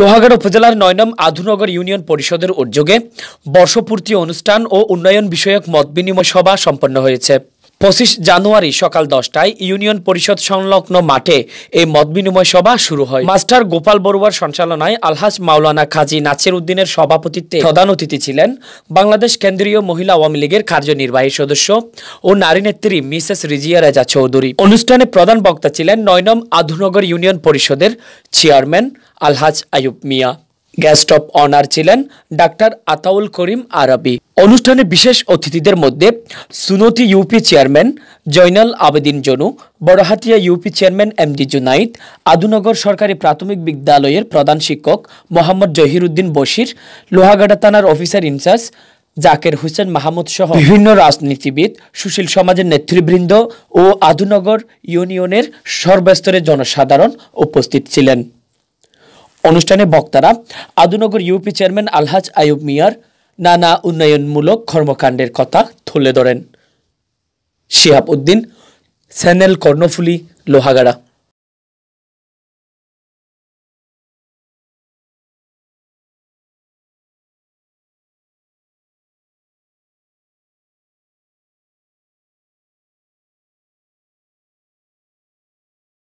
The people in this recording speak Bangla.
লোহাগাড় উপজেলার নয়নম আধুনগর ইউনিয়ন পরিষদের উদ্যোগে বর্ষপূর্তি অনুষ্ঠান ও উন্নয়ন বিষয়ক মত বিনিময় সভা সম্পন্ন হয়েছে পঁচিশ জানুয়ারি সকাল দশটায় ইউনিয়ন পরিষদ সংলগ্ন মাঠে এই মত বিনিময় সভা শুরু হয় মাস্টার গোপাল বড়ুয়ার সঞ্চালনায় আলহাজ মাওলানা খাজি নাচের উদ্দিনের সভাপতিত্বে প্রধান অতিথি ছিলেন বাংলাদেশ কেন্দ্রীয় মহিলা আওয়ামী লীগের কার্যনির্বাহী সদস্য ও নারী নেত্রী মিসেস রিজিয়া রাজা চৌধুরী অনুষ্ঠানে প্রধান বক্তা ছিলেন নয়নম আধুনগর ইউনিয়ন পরিষদের chairman Alhaj Ayub Mia guest of honour ছিলেন ডাক্তার আতাউল করিম আরবি অনুষ্ঠানে বিশেষ অতিথিদের মধ্যে সুনতি UP chairman Joynal Abedin Jonu Barohatia UP chairman MD Junaid Adunagar সরকারি প্রাথমিক বিদ্যালয়ের প্রধান শিক্ষক মোহাম্মদ জহিরুদ্দিন বশির লোহাগাড়া থানার অফিসার ইনচার্জ জাকের হুসেন মাহমুদ সহ বিভিন্ন রাজনীতিবিদ সুশীল সমাজের নেতৃবৃন্দ ও আদুনগর ইউনিয়নের সর্বস্তরের জনসাধারণ উপস্থিত ছিলেন অনুষ্ঠানে বক্তারা আদুনগর ইউপি চেয়ারম্যান আলহাজ আয়ুব মিয়ার নানা উন্নয়নমূলক কর্মকাণ্ডের কথা তুলে ধরেন শিহাব উদ্দিন স্যানেল কর্ণফুলি লোহাগাড়া